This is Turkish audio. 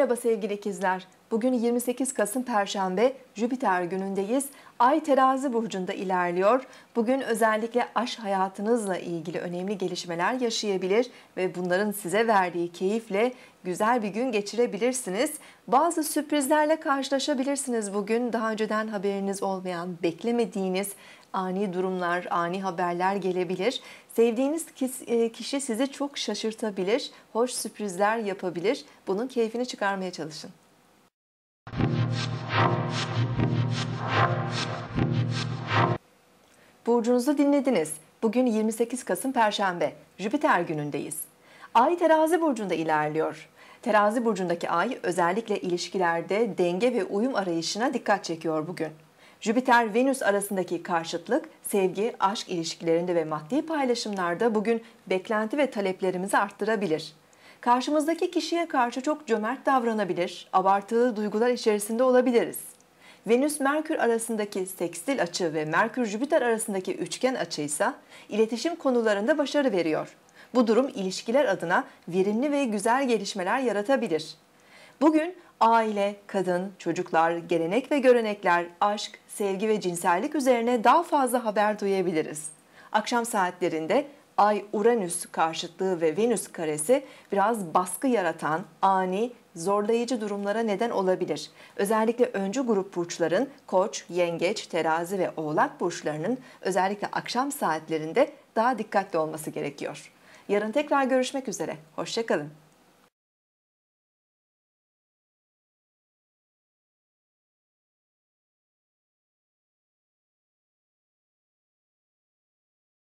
Merhaba sevgili ikizler. Bugün 28 Kasım Perşembe, Jüpiter günündeyiz. Ay terazi burcunda ilerliyor. Bugün özellikle aşk hayatınızla ilgili önemli gelişmeler yaşayabilir ve bunların size verdiği keyifle güzel bir gün geçirebilirsiniz. Bazı sürprizlerle karşılaşabilirsiniz bugün. Daha önceden haberiniz olmayan, beklemediğiniz ani durumlar, ani haberler gelebilir. Sevdiğiniz e, kişi sizi çok şaşırtabilir, hoş sürprizler yapabilir. Bunun keyfini çıkarmaya çalışın. Burcunuzu dinlediniz. Bugün 28 Kasım Perşembe, Jüpiter günündeyiz. Ay terazi burcunda ilerliyor. Terazi burcundaki ay özellikle ilişkilerde denge ve uyum arayışına dikkat çekiyor bugün. Jüpiter-Venüs arasındaki karşıtlık, sevgi, aşk ilişkilerinde ve maddi paylaşımlarda bugün beklenti ve taleplerimizi arttırabilir. Karşımızdaki kişiye karşı çok cömert davranabilir, abartılı duygular içerisinde olabiliriz. Venüs-Merkür arasındaki sekstil açı ve Merkür-Jüpiter arasındaki üçgen açı ise iletişim konularında başarı veriyor. Bu durum ilişkiler adına verimli ve güzel gelişmeler yaratabilir. Bugün aile, kadın, çocuklar, gelenek ve görenekler, aşk, sevgi ve cinsellik üzerine daha fazla haber duyabiliriz. Akşam saatlerinde Ay Uranüs karşıtlığı ve Venüs karesi biraz baskı yaratan, ani, zorlayıcı durumlara neden olabilir. Özellikle öncü grup burçların Koç, Yengeç, Terazi ve Oğlak burçlarının özellikle akşam saatlerinde daha dikkatli olması gerekiyor. Yarın tekrar görüşmek üzere. Hoşçakalın.